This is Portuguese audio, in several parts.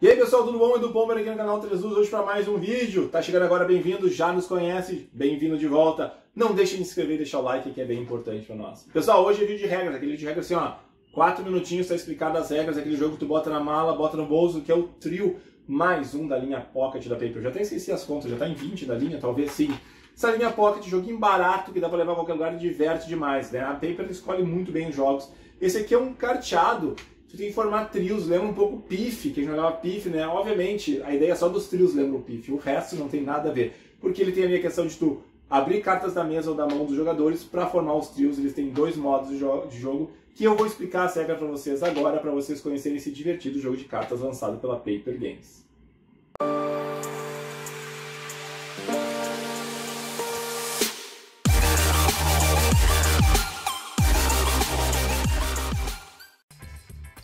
E aí pessoal, tudo bom? Edu Bomber aqui no canal 3 Luz, hoje para mais um vídeo. Tá chegando agora, bem-vindo, já nos conhece, bem-vindo de volta. Não deixe de se inscrever e deixar o like que é bem importante para nós. Pessoal, hoje é vídeo de regras, aquele vídeo de regras assim ó, 4 minutinhos tá explicado as regras, aquele jogo que tu bota na mala, bota no bolso, que é o trio mais um da linha Pocket da Paper. Já até esqueci as contas, já tá em 20 da linha, talvez sim. Essa linha Pocket, joguinho barato que dá para levar a qualquer lugar e diverte demais, né? A Paper escolhe muito bem os jogos. Esse aqui é um carteado você tem que formar trios, lembra um pouco o PIF, que a gente jogava PIF, né? Obviamente, a ideia só dos trios lembra o PIF, o resto não tem nada a ver. Porque ele tem a minha questão de tu abrir cartas da mesa ou da mão dos jogadores para formar os trios, eles têm dois modos de, jo de jogo, que eu vou explicar a sega para vocês agora, para vocês conhecerem esse divertido jogo de cartas lançado pela Paper Games.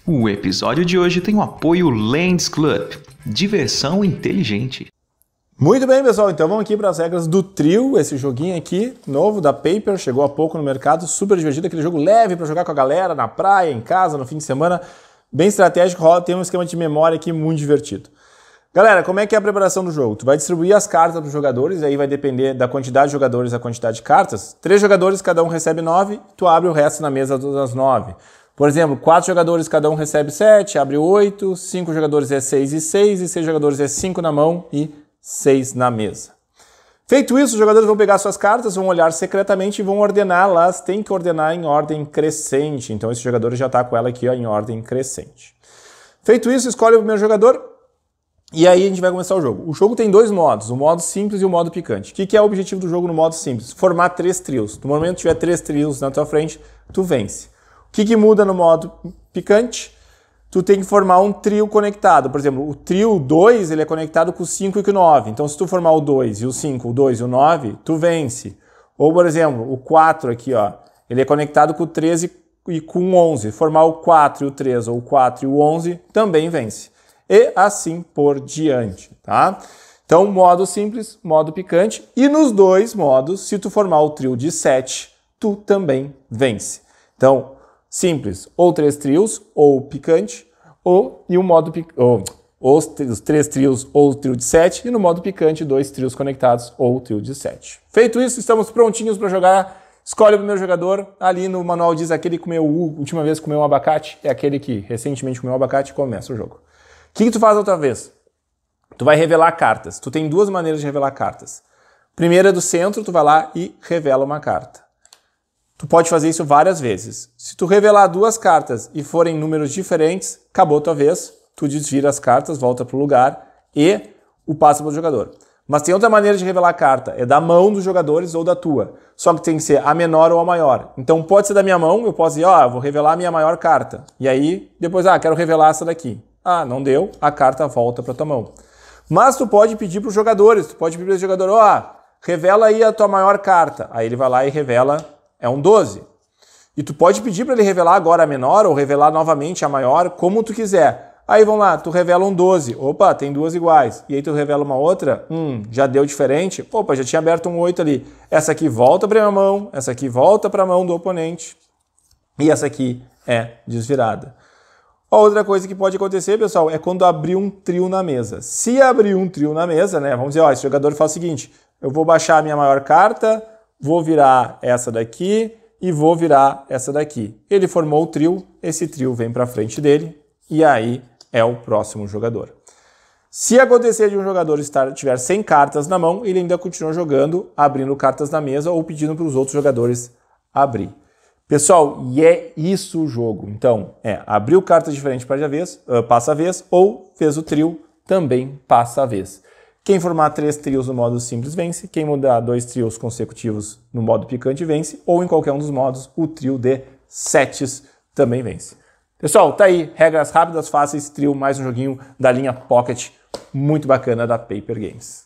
O episódio de hoje tem o apoio Lands Club. Diversão inteligente. Muito bem, pessoal. Então vamos aqui para as regras do trio. Esse joguinho aqui, novo da Paper, chegou há pouco no mercado, super divertido, aquele jogo leve para jogar com a galera na praia, em casa, no fim de semana, bem estratégico. Rola, tem um esquema de memória aqui muito divertido. Galera, como é que é a preparação do jogo? Tu vai distribuir as cartas para os jogadores, aí vai depender da quantidade de jogadores, da quantidade de cartas. Três jogadores, cada um recebe nove, tu abre o resto na mesa das nove. Por exemplo, quatro jogadores cada um recebe 7, abre 8, cinco jogadores é 6 e 6, e seis jogadores é 5 na mão e 6 na mesa. Feito isso, os jogadores vão pegar suas cartas, vão olhar secretamente e vão ordená-las. Tem que ordenar em ordem crescente. Então esse jogador já está com ela aqui ó, em ordem crescente. Feito isso, escolhe o primeiro jogador e aí a gente vai começar o jogo. O jogo tem dois modos, o modo simples e o modo picante. O que, que é o objetivo do jogo no modo simples? Formar três trios. No momento que tiver três trios na tua frente, tu vence que, que muda no modo picante? Tu tem que formar um trio conectado. Por exemplo, o trio 2 ele é conectado com o 5 e com o 9. Então, se tu formar o 2 e o 5, o 2 e o 9, tu vence. Ou, por exemplo, o 4 aqui, ó, ele é conectado com o 13 e com o 11. Formar o 4 e o 3 ou o 4 e o 11 também vence. E assim por diante, tá? Então, modo simples, modo picante. E nos dois modos, se tu formar o trio de 7, tu também vence. Então, simples, ou três trios, ou picante, ou e um modo ou, ou os, três trios ou o trio de sete, e no modo picante, dois trios conectados ou o trio de sete. Feito isso, estamos prontinhos para jogar. Escolhe o primeiro jogador. Ali no manual diz aquele que comeu, última vez comeu um abacate, é aquele que recentemente comeu um abacate e começa o jogo. O que, que tu faz outra vez? Tu vai revelar cartas. Tu tem duas maneiras de revelar cartas. Primeira é do centro, tu vai lá e revela uma carta. Tu pode fazer isso várias vezes. Se tu revelar duas cartas e forem números diferentes, acabou tua vez, tu desvira as cartas, volta para o lugar e o passa para o jogador. Mas tem outra maneira de revelar a carta, é da mão dos jogadores ou da tua. Só que tem que ser a menor ou a maior. Então pode ser da minha mão, eu posso dizer, ó, oh, vou revelar a minha maior carta. E aí, depois, ah, quero revelar essa daqui. Ah, não deu, a carta volta para tua mão. Mas tu pode pedir para os jogadores, tu pode pedir para o jogador, ó, oh, revela aí a tua maior carta. Aí ele vai lá e revela é um 12. E tu pode pedir para ele revelar agora a menor ou revelar novamente a maior, como tu quiser. Aí vamos lá, tu revela um 12. Opa, tem duas iguais. E aí tu revela uma outra. Hum, já deu diferente. Opa, já tinha aberto um 8 ali. Essa aqui volta para a mão, essa aqui volta para a mão do oponente. E essa aqui é desvirada. A outra coisa que pode acontecer, pessoal, é quando abrir um trio na mesa. Se abrir um trio na mesa, né? Vamos dizer, ó, esse jogador faz o seguinte: eu vou baixar a minha maior carta, vou virar essa daqui e vou virar essa daqui. Ele formou o trio, esse trio vem para frente dele e aí é o próximo jogador. Se acontecer de um jogador estar, tiver 100 cartas na mão, ele ainda continua jogando, abrindo cartas na mesa ou pedindo para os outros jogadores abrir. Pessoal, e é isso o jogo. Então, é, abriu cartas diferentes para a vez, ah, passa a vez, ou fez o trio, também passa a vez. Quem formar três trios no modo simples vence, quem mudar dois trios consecutivos no modo picante vence, ou em qualquer um dos modos, o trio de setes também vence. Pessoal, tá aí, regras rápidas, fáceis, trio, mais um joguinho da linha Pocket, muito bacana da Paper Games.